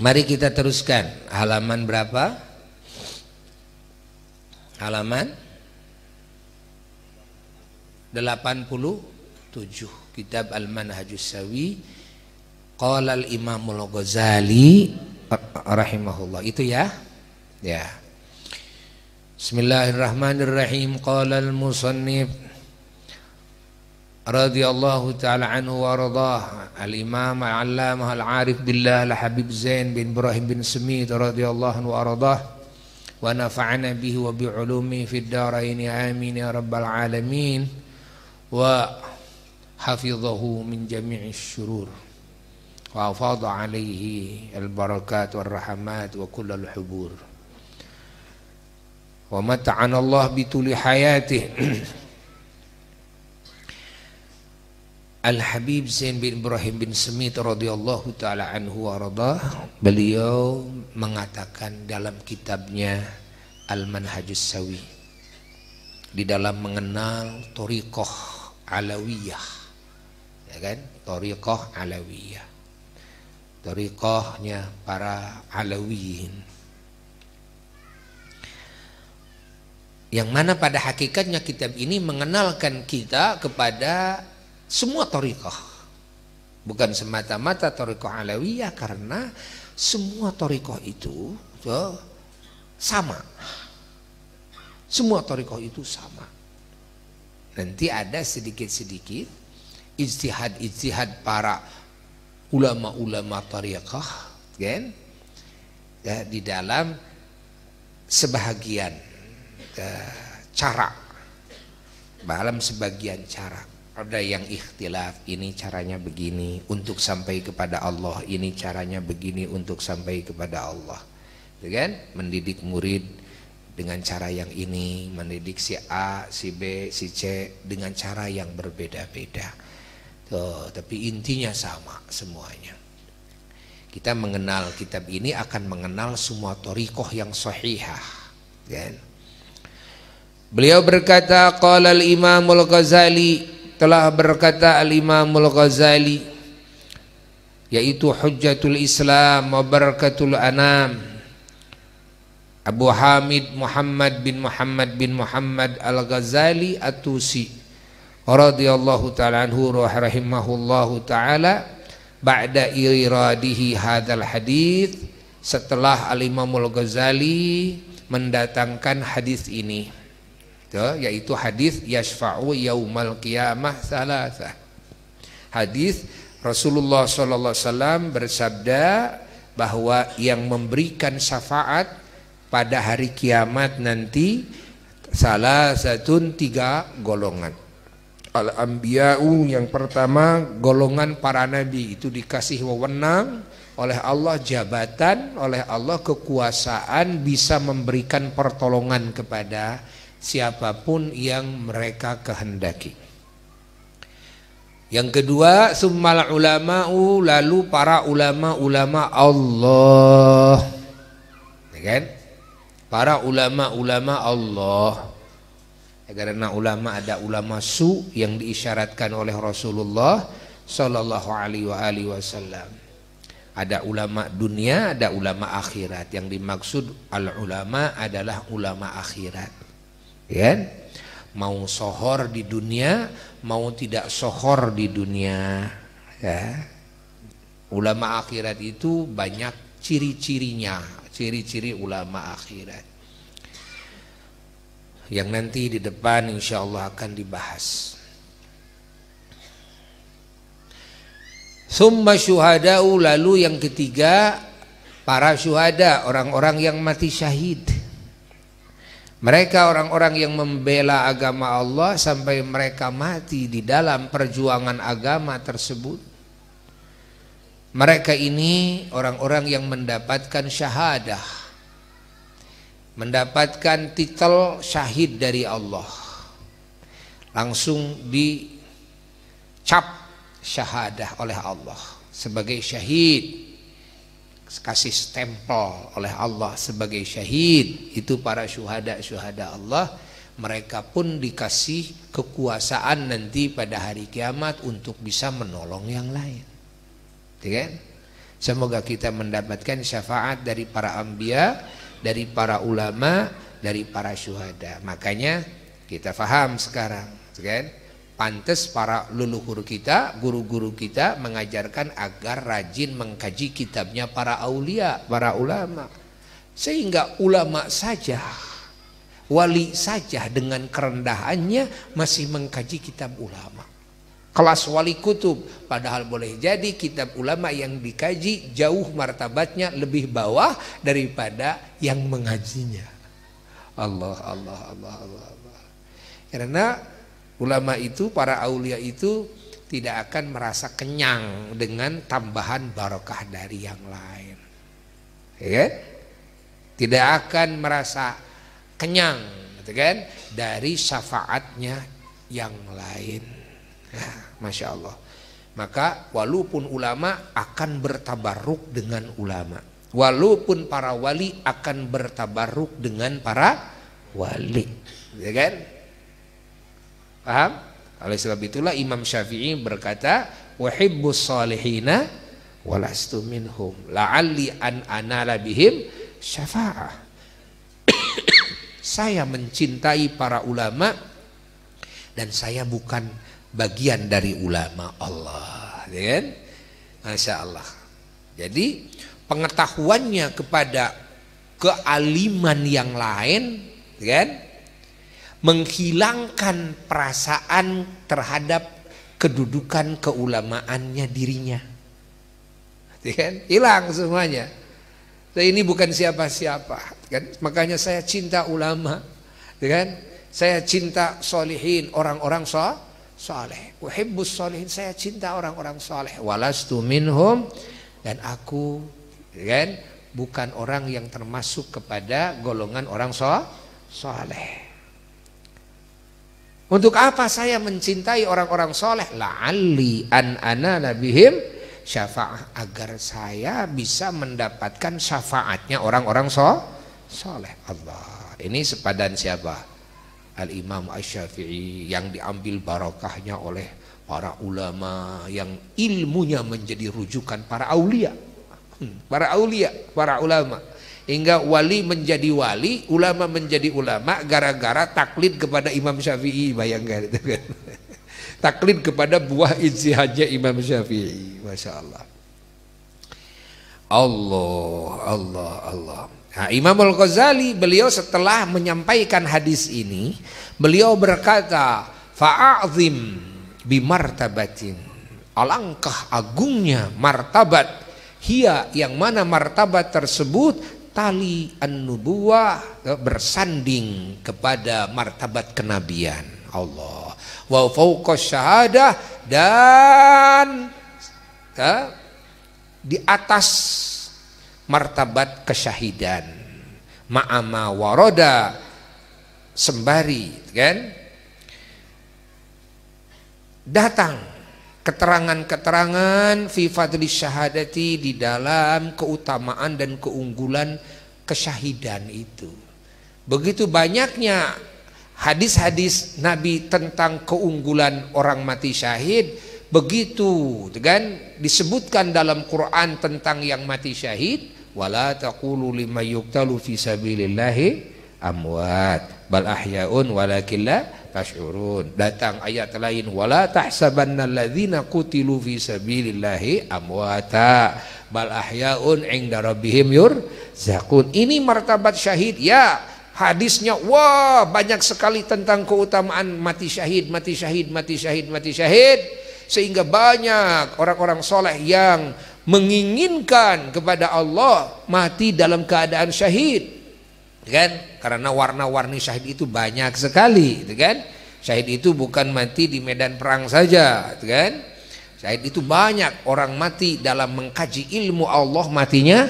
Mari kita teruskan halaman berapa? Halaman 87 Kitab Al-Manhajus Sawi Qala al-Imam ghazali rahimahullah. Itu ya. Ya. Bismillahirrahmanirrahim. Qala al-musannif رضي الله تعالى عنه وارضاه الامام العلامة العارف بالله الحبيب زين بن ابراهيم بن سميد رضي الله عنه وارضاه ونفعنا به وبعلومه في الدارين امين يا رب العالمين وحفظه من جميع الشرور وافاض عليه البركات والرحمات وكل الحبور ومتعنا الله بطول حياته Al-Habib Zain bin Ibrahim bin Semit radhiyallahu taala anhu wardah, beliau mengatakan dalam kitabnya Al-Manhajus Sawi di dalam mengenal Toriqoh Alawiyah ya kan Toriqoh Alawiyah Toriqohnya para Alawiyin yang mana pada hakikatnya kitab ini mengenalkan kita kepada semua torikoh. Bukan semata-mata torikoh alawiyah karena semua torikoh itu ya, sama. Semua torikoh itu sama. Nanti ada sedikit-sedikit ijtihad-ijtihad para ulama-ulama tariqah kan? Ya, di dalam sebahagian ya, cara dalam sebagian cara ada yang ikhtilaf ini caranya begini untuk sampai kepada Allah ini caranya begini untuk sampai kepada Allah gitu kan mendidik murid dengan cara yang ini mendidik si A si B si C dengan cara yang berbeda-beda tuh tapi intinya sama semuanya kita mengenal kitab ini akan mengenal semua torikoh yang sahihah gitu kan Beliau berkata qala al-Imam ghazali telah berkata Al-Imamul Ghazali yaitu Hujjatul Islam wa Barakatul Anam Abu Hamid Muhammad bin Muhammad bin Muhammad Al-Ghazali At-Tusi radhiyallahu taala anhu rahimahullahu taala ba'da iradihi hadal hadits setelah Al-Imamul Ghazali mendatangkan hadis ini yaitu hadis yashfa'u yaumal qiyamah salasah. Hadis Rasulullah sallallahu alaihi wasallam bersabda bahwa yang memberikan syafaat pada hari kiamat nanti salah satu tiga golongan. Al-Anbiya'u yang pertama golongan para nabi itu dikasih wewenang oleh Allah jabatan, oleh Allah kekuasaan bisa memberikan pertolongan kepada siapapun yang mereka kehendaki. Yang kedua, summal ulama'u lalu para ulama-ulama Allah. Ya kan? Para ulama-ulama Allah. Ya, karena ulama ada ulama su yang diisyaratkan oleh Rasulullah Sallallahu alaihi wasallam. Ada ulama dunia, ada ulama akhirat. Yang dimaksud al ulama adalah ulama akhirat ya kan? mau sohor di dunia mau tidak sohor di dunia ya ulama akhirat itu banyak ciri-cirinya ciri-ciri ulama akhirat yang nanti di depan insya Allah akan dibahas. Summa syuhada'u lalu yang ketiga para syuhada orang-orang yang mati syahid. Mereka orang-orang yang membela agama Allah sampai mereka mati di dalam perjuangan agama tersebut. Mereka ini orang-orang yang mendapatkan syahadah. Mendapatkan titel syahid dari Allah. Langsung dicap syahadah oleh Allah sebagai syahid kasih stempel oleh Allah sebagai syahid itu para syuhada-syuhada Allah mereka pun dikasih kekuasaan nanti pada hari kiamat untuk bisa menolong yang lain iya kan? semoga kita mendapatkan syafaat dari para ambia dari para ulama dari para syuhada makanya kita faham sekarang iya kan? Pantes para leluhur kita, guru-guru kita mengajarkan agar rajin mengkaji kitabnya para aulia, para ulama. Sehingga ulama saja, wali saja dengan kerendahannya masih mengkaji kitab ulama. Kelas wali kutub, padahal boleh jadi kitab ulama yang dikaji jauh martabatnya lebih bawah daripada yang mengajinya. Allah, Allah, Allah, Allah. Allah. Karena Ulama itu, para aulia itu tidak akan merasa kenyang dengan tambahan barokah dari yang lain. Ya kan? Tidak akan merasa kenyang, gitu kan? Dari syafaatnya yang lain. ya, Masya Allah. Maka walaupun ulama akan bertabaruk dengan ulama. Walaupun para wali akan bertabaruk dengan para wali. Ya kan? Paham? Oleh sebab itulah Imam Syafi'i berkata, "Uhibbus salihina walastu minhum la'alli an anala bihim syafa'ah." saya mencintai para ulama dan saya bukan bagian dari ulama Allah, ya kan? Masya Allah. Jadi pengetahuannya kepada kealiman yang lain, ya kan? menghilangkan perasaan terhadap kedudukan keulamaannya dirinya. Iya kan? Hilang semuanya. Saya ini bukan siapa-siapa. Kan? Makanya saya cinta ulama. Iya kan? Saya cinta solihin, orang-orang so, soleh. Uhibbus solihin, saya cinta orang-orang soleh. Walastu minhum. Dan aku iya kan? bukan orang yang termasuk kepada golongan orang so, soleh. Untuk apa saya mencintai orang-orang soleh? ali an ana nabihim syafa'ah agar saya bisa mendapatkan syafaatnya orang-orang so soleh Allah ini sepadan siapa Al Imam ash shafi'i yang diambil barokahnya oleh para ulama yang ilmunya menjadi rujukan para aulia hmm, para aulia para ulama hingga wali menjadi wali, ulama menjadi ulama gara-gara taklid kepada Imam Syafi'i, bayangkan itu kan. taklid kepada buah ijtihadnya Imam Syafi'i, masya Allah. Allah, Allah, Allah. Nah, Imam Al Ghazali beliau setelah menyampaikan hadis ini, beliau berkata, "Fa'azim bimartabatin." Alangkah agungnya martabat Hia yang mana martabat tersebut tali an-nubuwah eh, bersanding kepada martabat kenabian Allah wa fauqas syahadah dan eh, di atas martabat kesyahidan ma'ama waroda sembari kan datang keterangan-keterangan fi fadli syahadati di dalam keutamaan dan keunggulan kesyahidan itu. Begitu banyaknya hadis-hadis Nabi tentang keunggulan orang mati syahid begitu kan disebutkan dalam Quran tentang yang mati syahid wala taqulu lima fi sabilillahi amwat bal ahyaun walakin la tashurun datang ayat lain wala tahsabanna alladhina kutilu fi sabilillahi amwata bal ahyaun inda rabbihim zakun ini martabat syahid ya hadisnya wah banyak sekali tentang keutamaan mati syahid mati syahid mati syahid mati syahid sehingga banyak orang-orang soleh yang menginginkan kepada Allah mati dalam keadaan syahid Gitu kan? Karena warna-warni syahid itu banyak sekali, gitu kan? Syahid itu bukan mati di medan perang saja, gitu kan? Syahid itu banyak orang mati dalam mengkaji ilmu Allah matinya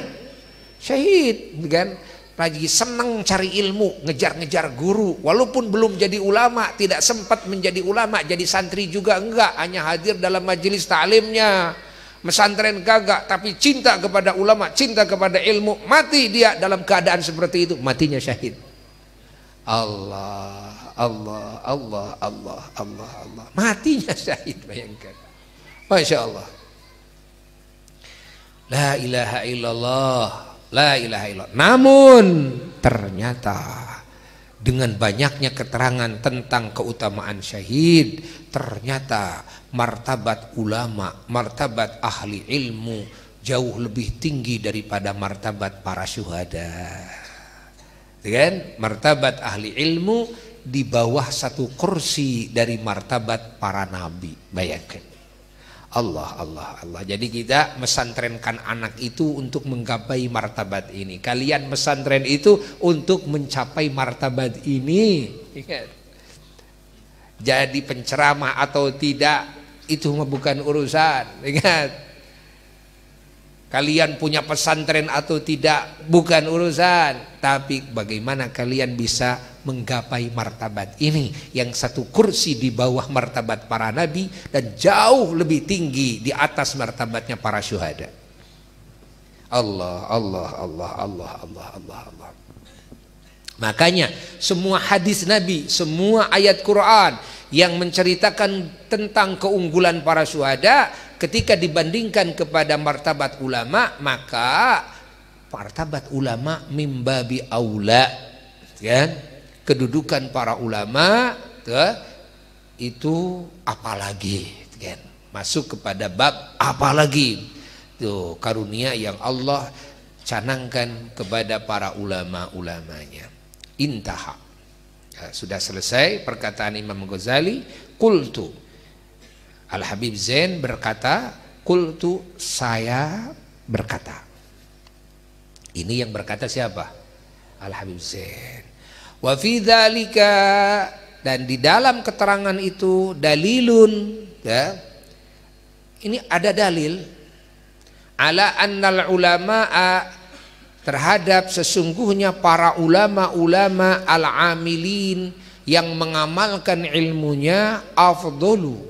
syahid, kan? Lagi senang cari ilmu, ngejar-ngejar guru, walaupun belum jadi ulama, tidak sempat menjadi ulama, jadi santri juga enggak, hanya hadir dalam majelis ta'limnya. Ta Mesantren gagak tapi cinta kepada ulama, cinta kepada ilmu, mati dia dalam keadaan seperti itu, matinya syahid. Allah, Allah, Allah, Allah, Allah, Allah. Matinya syahid bayangkan. Masya Allah. La ilaha illallah, la ilaha illallah. Namun ternyata dengan banyaknya keterangan tentang keutamaan syahid, ternyata martabat ulama, martabat ahli ilmu jauh lebih tinggi daripada martabat para syuhada. Gitu kan? Martabat ahli ilmu di bawah satu kursi dari martabat para nabi. Bayangkan. Allah, Allah, Allah. Jadi kita mesantrenkan anak itu untuk menggapai martabat ini. Kalian mesantren itu untuk mencapai martabat ini. Jadi penceramah atau tidak itu bukan urusan. Ingat. Kalian punya pesantren atau tidak bukan urusan, tapi bagaimana kalian bisa menggapai martabat ini yang satu kursi di bawah martabat para nabi dan jauh lebih tinggi di atas martabatnya para syuhada. Allah, Allah, Allah, Allah, Allah, Allah, Allah. Makanya semua hadis Nabi, semua ayat Quran yang menceritakan tentang keunggulan para syuhada ketika dibandingkan kepada martabat ulama maka martabat ulama mimbabi aula ya kedudukan para ulama ya, itu apalagi kan masuk kepada bab apalagi tuh karunia yang Allah canangkan kepada para ulama-ulamanya intaha ya, sudah selesai perkataan Imam Ghazali kultu Al Habib Zain berkata, kultu saya berkata. Ini yang berkata siapa? Al Habib Zain. Wa fi dan di dalam keterangan itu dalilun ya. Ini ada dalil ala annal ulama terhadap sesungguhnya para ulama-ulama al-amilin yang mengamalkan ilmunya afdolu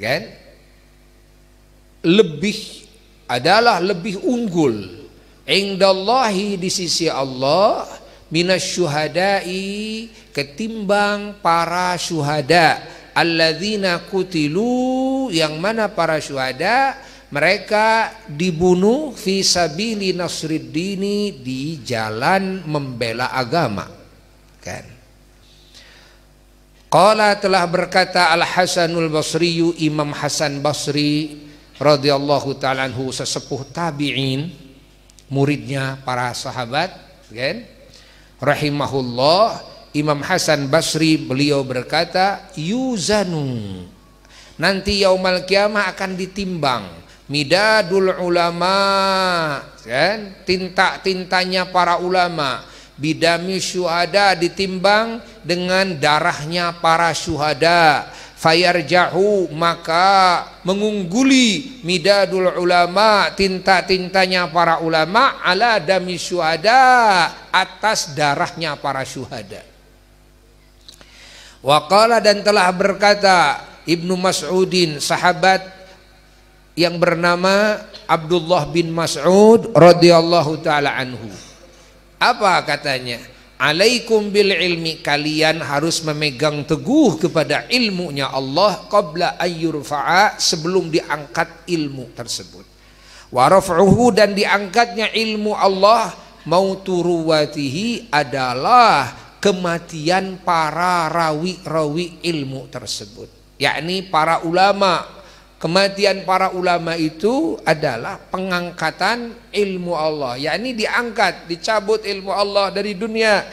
kan lebih adalah lebih unggul indallahi di sisi Allah minasyuhada'i ketimbang para syuhada alladzina kutilu yang mana para syuhada mereka dibunuh fi sabili nasriddini di jalan membela agama kan Qala telah berkata Al Hasanul Basri Imam Hasan Basri radhiyallahu taala anhu sesepuh tabi'in muridnya para sahabat kan rahimahullah Imam Hasan Basri beliau berkata yuzanu nanti yaumal kiamah akan ditimbang midadul ulama kan tinta-tintanya para ulama bidami syuhada ditimbang dengan darahnya para syuhada fayarjahu maka mengungguli midadul ulama tinta-tintanya para ulama ala dami syuhada atas darahnya para syuhada waqala dan telah berkata Ibnu Mas'udin sahabat yang bernama Abdullah bin Mas'ud radhiyallahu taala anhu apa katanya? Alaikum bil ilmi kalian harus memegang teguh kepada ilmunya Allah qabla ayyurfa'a sebelum diangkat ilmu tersebut. Waraf'uhu dan diangkatnya ilmu Allah mauturuwatihi adalah kematian para rawi-rawi ilmu tersebut. Yakni para ulama, Kematian para ulama itu adalah pengangkatan ilmu Allah, yakni diangkat, dicabut ilmu Allah dari dunia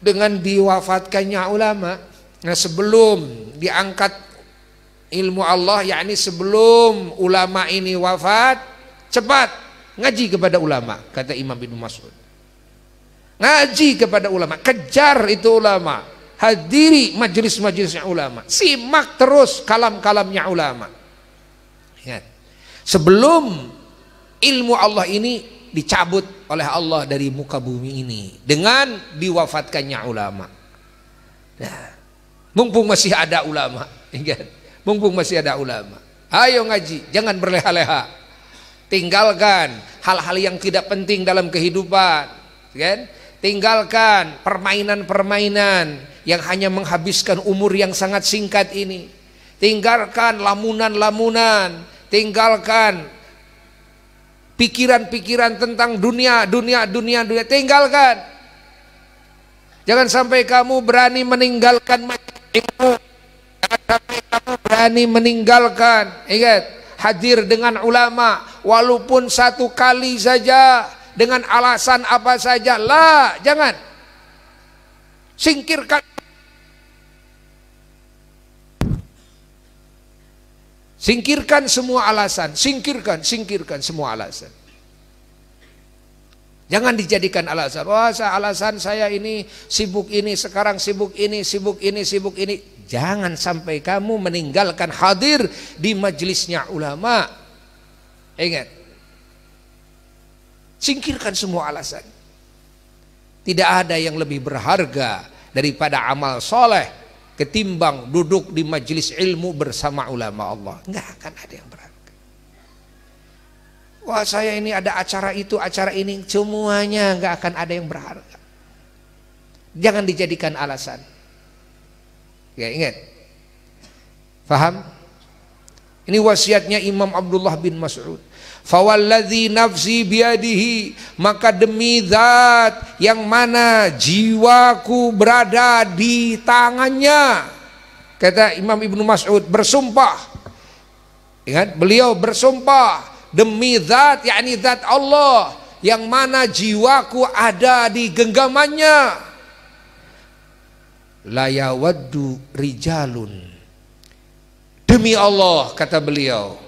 dengan diwafatkannya ulama. Nah, sebelum diangkat ilmu Allah, yakni sebelum ulama ini wafat, cepat ngaji kepada ulama, kata Imam bin Mas'ud. Ngaji kepada ulama, kejar itu ulama, hadiri majelis-majelisnya ulama, simak terus kalam-kalamnya ulama. Ingat. Ya. Sebelum ilmu Allah ini dicabut oleh Allah dari muka bumi ini dengan diwafatkannya ulama. Nah, mumpung masih ada ulama, ingat. Ya kan? Mumpung masih ada ulama. Ayo ngaji, jangan berleha-leha. Tinggalkan hal-hal yang tidak penting dalam kehidupan, ya kan? Tinggalkan permainan-permainan yang hanya menghabiskan umur yang sangat singkat ini Tinggalkan lamunan-lamunan, tinggalkan pikiran-pikiran tentang dunia, dunia, dunia, dunia, tinggalkan. Jangan sampai kamu berani meninggalkan Jangan sampai kamu berani meninggalkan. Ingat, hadir dengan ulama walaupun satu kali saja dengan alasan apa saja. Lah, jangan. Singkirkan Singkirkan semua alasan, singkirkan, singkirkan semua alasan. Jangan dijadikan alasan. Wah, saya alasan saya ini sibuk ini, sekarang sibuk ini, sibuk ini, sibuk ini. Jangan sampai kamu meninggalkan hadir di majelisnya ulama. Ingat. Singkirkan semua alasan. Tidak ada yang lebih berharga daripada amal soleh ketimbang duduk di majelis ilmu bersama ulama Allah Enggak akan ada yang berangkat wah saya ini ada acara itu acara ini semuanya enggak akan ada yang berharga jangan dijadikan alasan ya ingat faham? ini wasiatnya Imam Abdullah bin Mas'ud Fawaladhi nafsi biadihi maka demi zat yang mana jiwaku berada di tangannya kata Imam Ibnu Mas'ud bersumpah ingat beliau bersumpah demi zat yakni zat Allah yang mana jiwaku ada di genggamannya layawaddu rijalun demi Allah kata beliau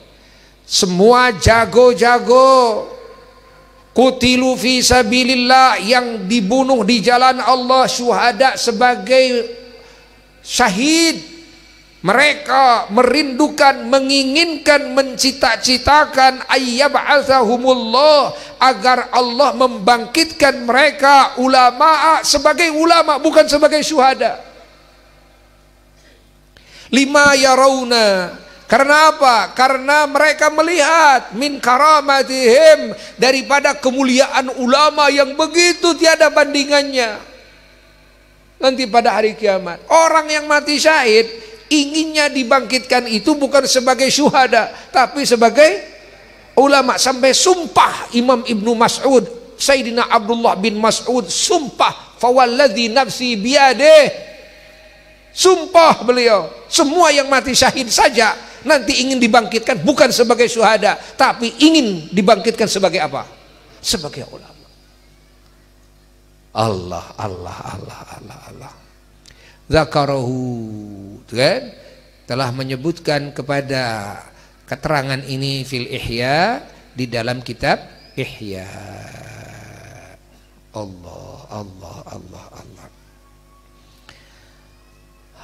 semua jago-jago kutilu fi sabilillah yang dibunuh di jalan Allah syuhada sebagai syahid mereka merindukan menginginkan mencita-citakan azahumullah agar Allah membangkitkan mereka ulama sebagai ulama bukan sebagai syuhada lima yarawna karena apa? Karena mereka melihat min karamatihim daripada kemuliaan ulama yang begitu tiada bandingannya. Nanti pada hari kiamat, orang yang mati syahid inginnya dibangkitkan itu bukan sebagai syuhada, tapi sebagai ulama sampai sumpah Imam Ibnu Mas'ud, Sayyidina Abdullah bin Mas'ud sumpah fawalladzi nafsi biadeh Sumpah beliau, semua yang mati syahid saja nanti ingin dibangkitkan bukan sebagai syuhada tapi ingin dibangkitkan sebagai apa sebagai ulama Allah Allah Allah Allah Allah zakarahu kan telah menyebutkan kepada keterangan ini fil ihya di dalam kitab ihya Allah Allah Allah Allah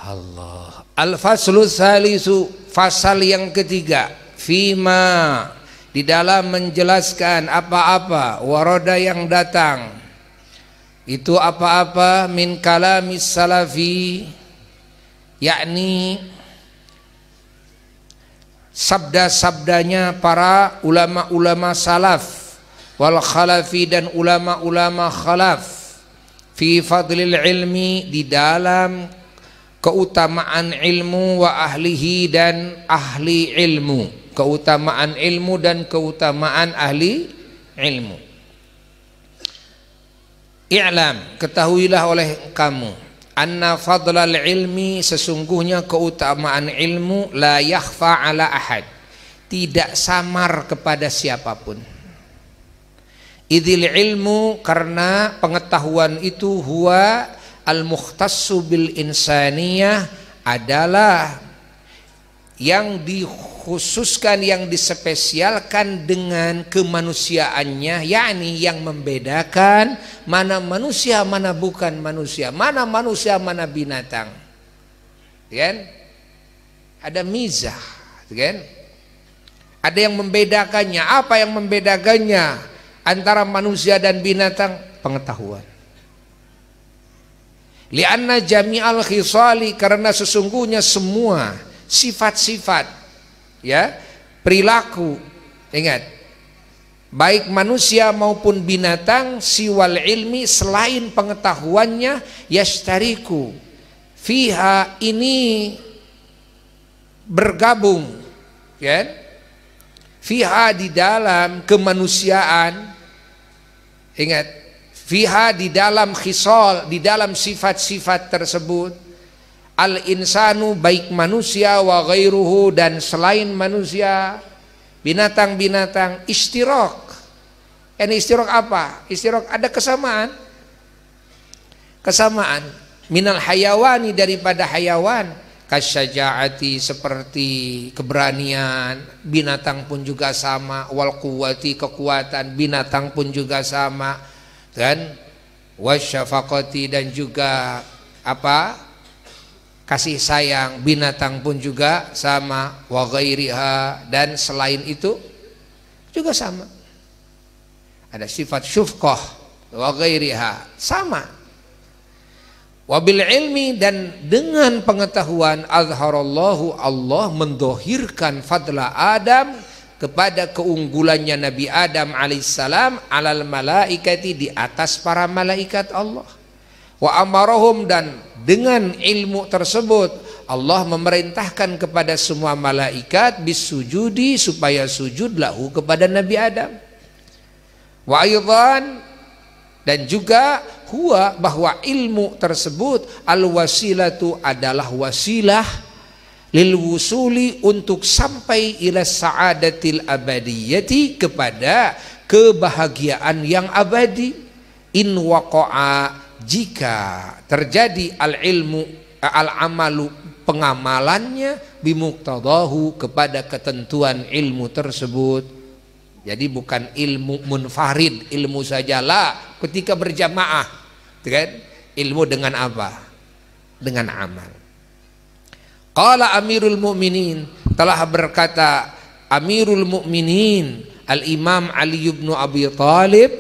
Allah. Al-faslu salisu, fasal yang ketiga. Fima di dalam menjelaskan apa-apa waroda yang datang itu apa-apa min kalamis salafi yakni sabda-sabdanya para ulama-ulama salaf wal khalafi dan ulama-ulama khalaf fi fadlil ilmi di dalam keutamaan ilmu wa ahlihi dan ahli ilmu keutamaan ilmu dan keutamaan ahli ilmu i'lam ketahuilah oleh kamu anna fadlal ilmi sesungguhnya keutamaan ilmu la yakhfa ala ahad tidak samar kepada siapapun idil ilmu karena pengetahuan itu huwa al-mukhtassu bil insaniyah adalah yang dikhususkan yang dispesialkan dengan kemanusiaannya yakni yang membedakan mana manusia mana bukan manusia mana manusia mana binatang kan ada mizah kan ada yang membedakannya apa yang membedakannya antara manusia dan binatang pengetahuan Lianna jami'al khisali karena sesungguhnya semua sifat-sifat ya perilaku ingat baik manusia maupun binatang siwal ilmi selain pengetahuannya yastariku fiha ini bergabung ya fiha di dalam kemanusiaan ingat Fiha di dalam khisol, di dalam sifat-sifat tersebut. Al insanu baik manusia wa ghairuhu dan selain manusia binatang-binatang istirok. Ini istirok apa? Istirok ada kesamaan. Kesamaan minal hayawani daripada hayawan kasyajaati seperti keberanian binatang pun juga sama wal kuwati kekuatan binatang pun juga sama dan wasyafaqati dan juga apa kasih sayang binatang pun juga sama wa ghairiha dan selain itu juga sama ada sifat syufqah wa ghairiha sama wabil ilmi dan dengan pengetahuan azharallahu Allah mendohirkan fadla Adam kepada keunggulannya Nabi Adam alaihissalam alal malaikati di atas para malaikat Allah wa amarohum dan dengan ilmu tersebut Allah memerintahkan kepada semua malaikat bisujudi supaya sujud lahu kepada Nabi Adam wa ayuban dan juga huwa bahwa ilmu tersebut al wasilatu adalah wasilah lil wusuli untuk sampai ila saadatil abadiyati kepada kebahagiaan yang abadi in waqa'a jika terjadi al ilmu al amalu pengamalannya bimuktadahu kepada ketentuan ilmu tersebut jadi bukan ilmu munfarid, ilmu sajalah ketika berjamaah. Kan? Ilmu dengan apa? Dengan amal. Qala Amirul Mukminin telah berkata Amirul Mukminin Al Imam Ali bin Abi Thalib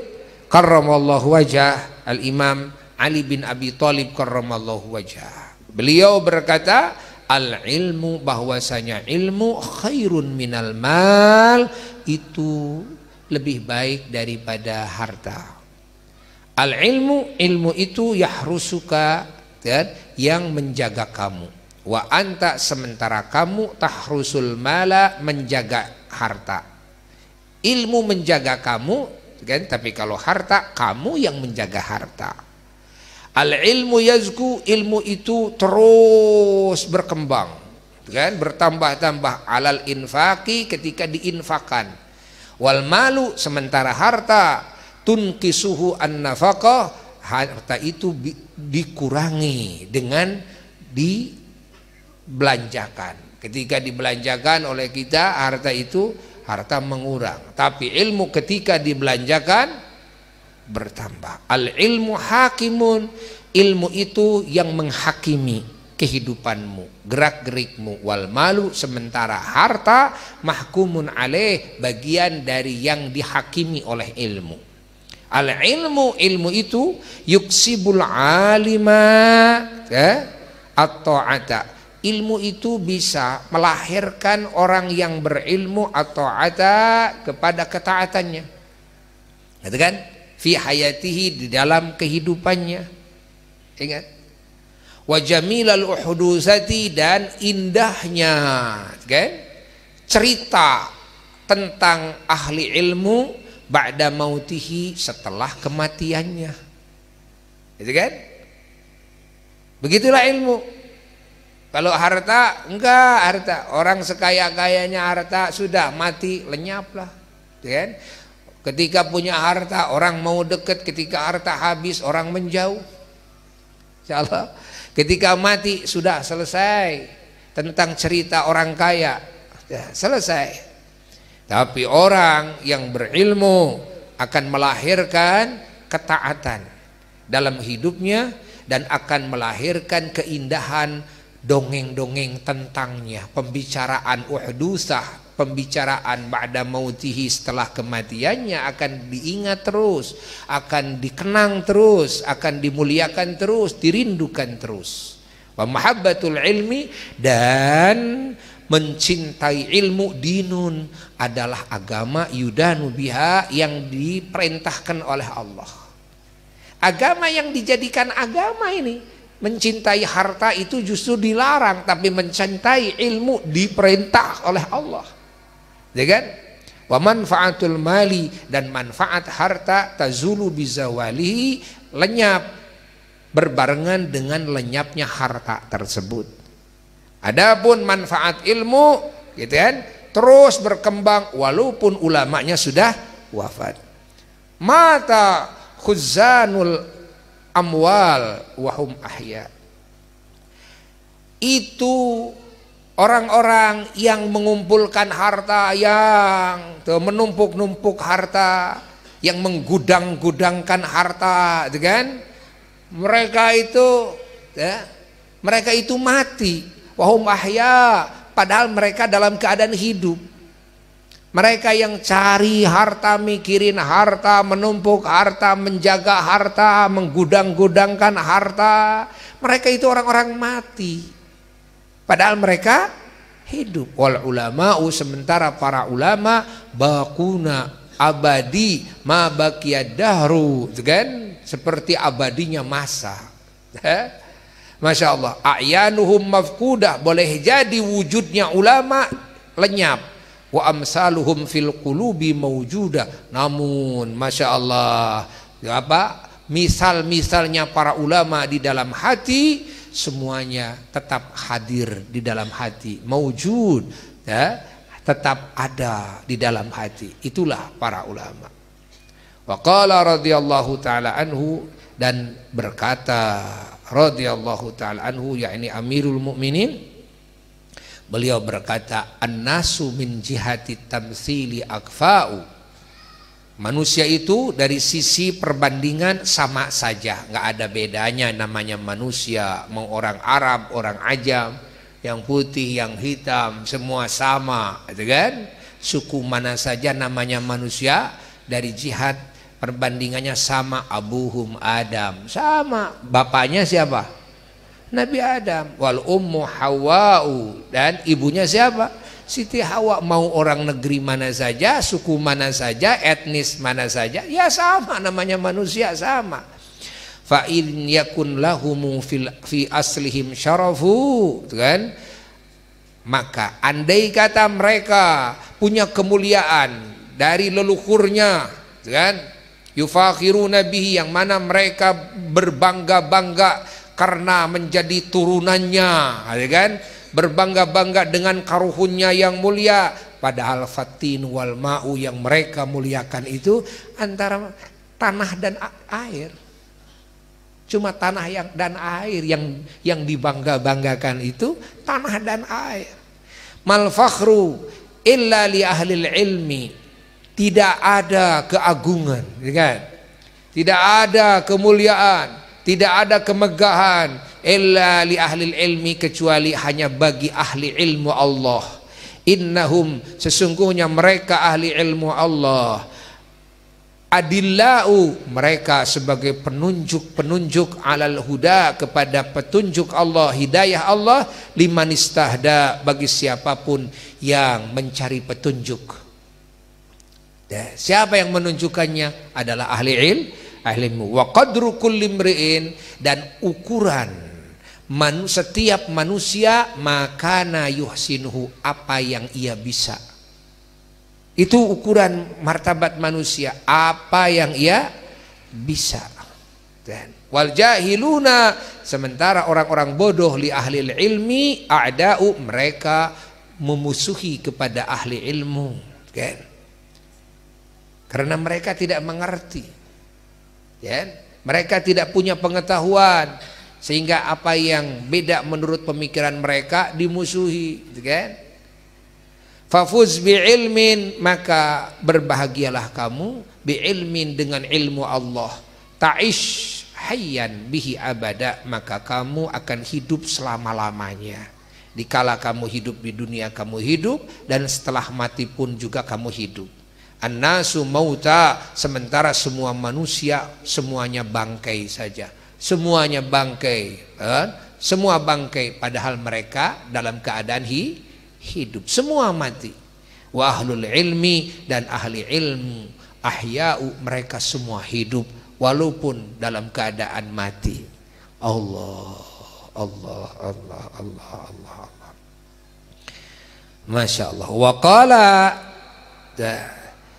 karramallahu wajah Al Imam Ali bin Abi Thalib karramallahu wajah. Beliau berkata al ilmu bahwasanya ilmu khairun minal mal itu lebih baik daripada harta. Al ilmu ilmu itu yahrusuka ya, yang menjaga kamu. Wa anta sementara kamu tahrusul mala menjaga harta. Ilmu menjaga kamu, kan? Tapi kalau harta kamu yang menjaga harta. Al ilmu yazku ilmu itu terus berkembang, kan? Bertambah-tambah alal infaki ketika diinfakan. Wal malu sementara harta tunkisuhu an nafaqah harta itu dikurangi dengan di belanjakan. Ketika dibelanjakan oleh kita harta itu harta mengurang, tapi ilmu ketika dibelanjakan bertambah. Al ilmu hakimun, ilmu itu yang menghakimi kehidupanmu, gerak-gerikmu wal malu sementara harta mahkumun alaih bagian dari yang dihakimi oleh ilmu. Al ilmu ilmu itu yuksibul alima ya, eh, atau ada ilmu itu bisa melahirkan orang yang berilmu atau ada kepada ketaatannya. Gitu kan? Fi hayatihi di dalam kehidupannya. Ingat. Wa jamilal uhudusati dan indahnya, gitu kan? Cerita tentang ahli ilmu ba'da mautihi setelah kematiannya. Gitu kan? Begitulah ilmu kalau harta enggak harta. Orang sekaya-kayanya harta sudah mati lenyaplah. Ya kan? Ketika punya harta orang mau deket, ketika harta habis orang menjauh. Insyaallah. Ketika mati sudah selesai tentang cerita orang kaya. Ya, selesai. Tapi orang yang berilmu akan melahirkan ketaatan dalam hidupnya dan akan melahirkan keindahan dongeng-dongeng tentangnya, pembicaraan uhdusah, pembicaraan ba'da mautihi setelah kematiannya akan diingat terus, akan dikenang terus, akan dimuliakan terus, dirindukan terus. Wa mahabbatul ilmi dan mencintai ilmu dinun adalah agama yudanu biha yang diperintahkan oleh Allah. Agama yang dijadikan agama ini Mencintai harta itu justru dilarang, tapi mencintai ilmu diperintah oleh Allah. Ya kan? Wa manfaatul mali dan manfaat harta tazulu bizawali lenyap berbarengan dengan lenyapnya harta tersebut. Adapun manfaat ilmu gitu kan terus berkembang walaupun ulamanya sudah wafat. Mata khuzanul amwal wahum ahya. Itu orang-orang yang mengumpulkan harta yang menumpuk-numpuk harta, yang menggudang-gudangkan harta, gitu kan? Mereka itu ya, mereka itu mati wahum ahya padahal mereka dalam keadaan hidup. Mereka yang cari harta, mikirin harta, menumpuk harta, menjaga harta, menggudang-gudangkan harta. Mereka itu orang-orang mati. Padahal mereka hidup. Wal ulama'u sementara para ulama bakuna abadi ma dahru. Kan? Seperti abadinya masa. Masya Allah. Ayanuhum mafkudah. Boleh jadi wujudnya ulama lenyap wa amsaluhum fil qulubi maujuda namun masya Allah ya apa misal-misalnya para ulama di dalam hati semuanya tetap hadir di dalam hati maujud ya tetap ada di dalam hati itulah para ulama wa qala radhiyallahu taala anhu dan berkata radhiyallahu taala anhu yakni amirul mukminin Beliau berkata, "An-nasu min jihati tamsili akfa'u." Manusia itu dari sisi perbandingan sama saja, nggak ada bedanya namanya manusia, mau orang Arab, orang ajam, yang putih, yang hitam, semua sama, gitu kan? Suku mana saja namanya manusia dari jihad perbandingannya sama abu abuhum Adam, sama bapaknya siapa? Nabi Adam wal ummu Hawa'u dan ibunya siapa? Siti Hawa mau orang negeri mana saja, suku mana saja, etnis mana saja, ya sama namanya manusia sama. Fa in yakun lahum fi aslihim syarafu, gitu kan? Maka andai kata mereka punya kemuliaan dari leluhurnya, gitu kan? Yufakhiruna bihi yang mana mereka berbangga-bangga karena menjadi turunannya, ya kan? Berbangga-bangga dengan karuhunnya yang mulia, padahal fatin wal ma'u yang mereka muliakan itu antara tanah dan air. Cuma tanah yang dan air yang yang dibangga-banggakan itu tanah dan air. Mal fakhru illa li ahli ilmi. Tidak ada keagungan, ya kan? Tidak ada kemuliaan tidak ada kemegahan illa li ahli ilmi kecuali hanya bagi ahli ilmu Allah innahum sesungguhnya mereka ahli ilmu Allah adillau mereka sebagai penunjuk-penunjuk alal huda kepada petunjuk Allah hidayah Allah limanistahda bagi siapapun yang mencari petunjuk siapa yang menunjukkannya adalah ahli ilmu ahli ilmu wa qadru kulli dan ukuran man, setiap manusia makana yuhsinuhu apa yang ia bisa itu ukuran martabat manusia apa yang ia bisa dan wal jahiluna sementara orang-orang bodoh li ahli ilmi a'da'u mereka memusuhi kepada ahli ilmu kan karena mereka tidak mengerti ya kan? mereka tidak punya pengetahuan sehingga apa yang beda menurut pemikiran mereka dimusuhi gitu kan fafuz bi ilmin maka berbahagialah kamu bi ilmin dengan ilmu Allah ta'ish hayyan bihi abada maka kamu akan hidup selama-lamanya dikala kamu hidup di dunia kamu hidup dan setelah mati pun juga kamu hidup An-nasu mauta sementara semua manusia semuanya bangkai saja. Semuanya bangkai. Eh? Semua bangkai padahal mereka dalam keadaan hi, hidup. Semua mati. Wa ahlul ilmi dan ahli ilmu. Ahya'u mereka semua hidup walaupun dalam keadaan mati. Allah, Allah, Allah, Allah, Allah. Allah. Masya Allah. Wa qala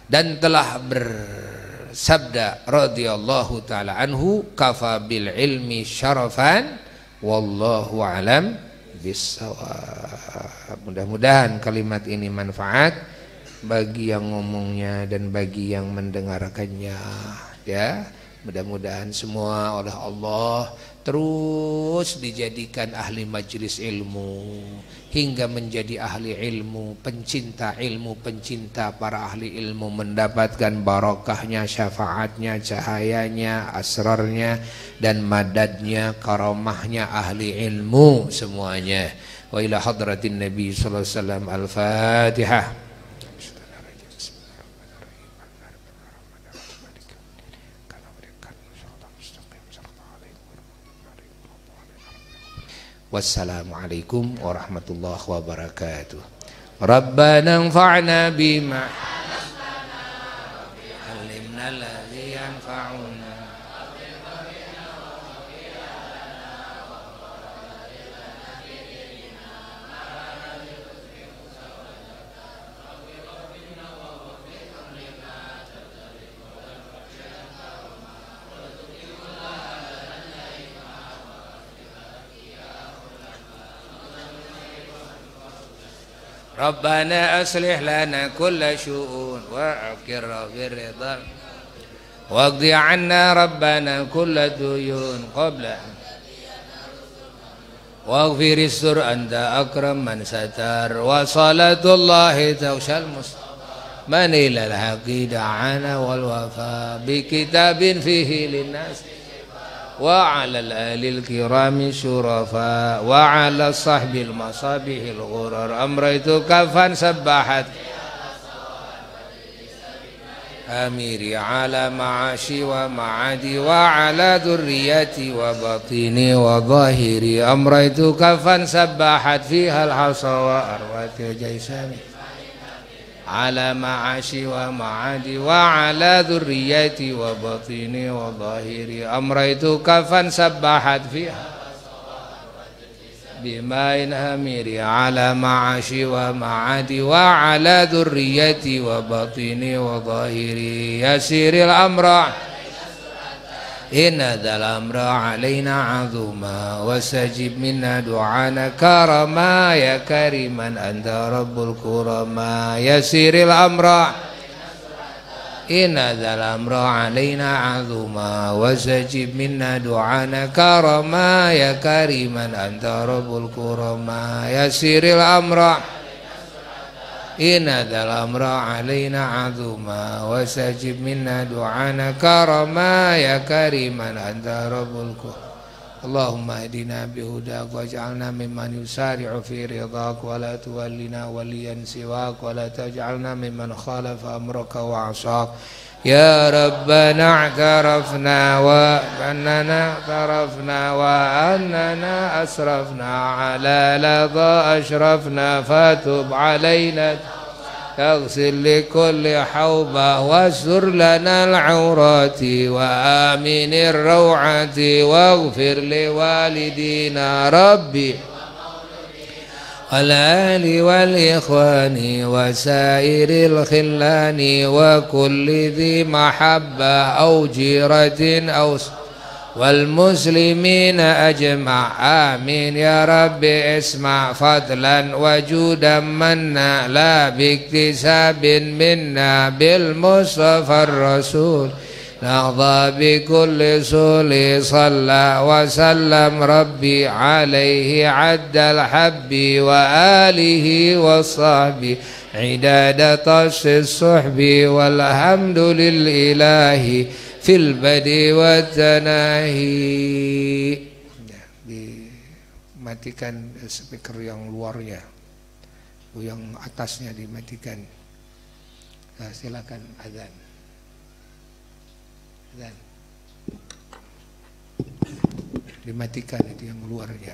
dan telah bersabda radhiyallahu taala anhu kafa bil ilmi syarafan wallahu alam bisawab mudah-mudahan kalimat ini manfaat bagi yang ngomongnya dan bagi yang mendengarkannya ya mudah-mudahan semua oleh Allah terus dijadikan ahli majelis ilmu hingga menjadi ahli ilmu pencinta ilmu pencinta para ahli ilmu mendapatkan barokahnya syafaatnya cahayanya asrarnya dan madadnya karomahnya ahli ilmu semuanya wa ila hadratin nabi sallallahu alaihi wasallam al-fatihah Wassalamualaikum warahmatullahi wabarakatuh. Rabbana anfa'na bima 'allamtana wa 'allamna ربنا أصلح لنا كل شؤون في الرضا واقض عنا ربنا كل الديون قبل واغفر السر أنت أكرم من ستر وصلاة الله تغشى المصطفى من إلى الحق دعانا والوفاء بكتاب فيه للناس وعلى الآل الكرام الشرفاء وعلى الصحب المصابيح الغرر أمريتك فانسبحت أميري على معاشي ومعادي وعلى ذريتي وبطيني وظاهري أمريتك فانسبحت فيها الحصى وأروات وجيساني على معاشي ومعادي وعلى ذريتي وبطيني وظاهري أمريتك فانسبحت فيها بماء همير على معاشي ومعادي وعلى ذريتي وبطيني وظاهري يسير الأمر إن ذا الأمر علينا عظما واستجب منا دعانا كرما يا كريما أنت رب الكرما يسير الأمر إن ذا الأمر علينا عظما واستجب منا دعانا كرما يا كريما أنت رب الكرما يسير الأمر إن ذا الأمر علينا عظما واستجب منا دعانا كرما يا كريما أنت رب الكون اللهم اهدنا بهداك واجعلنا ممن يسارع في رضاك ولا تولنا وليا سواك ولا تجعلنا ممن خالف امرك وعصاك يا ربنا اعترفنا وأننا اعترفنا وأننا أسرفنا على لظى أشرفنا فتب علينا اغسل لكل حوبة واستر لنا العورات وآمن الروعة واغفر لوالدينا ربي والآل والإخوان وسائر الخلان وكل ذي محبة أو جيرة أو سر والمسلمين أجمع آمين يا رب اسمع فضلا وجودا منا لا باكتساب منا بالمصطفى الرسول نهضى بكل سول صلى وسلم ربي عليه عد الحب وآله وصحبه عداد طش الصحب والحمد لله fil badi wa ya, dimatikan speaker yang luarnya yang atasnya dimatikan nah, silakan azan azan dimatikan itu yang luarnya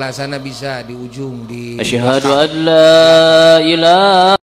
sebelah sana bisa di ujung di Asyhadu an la ilaha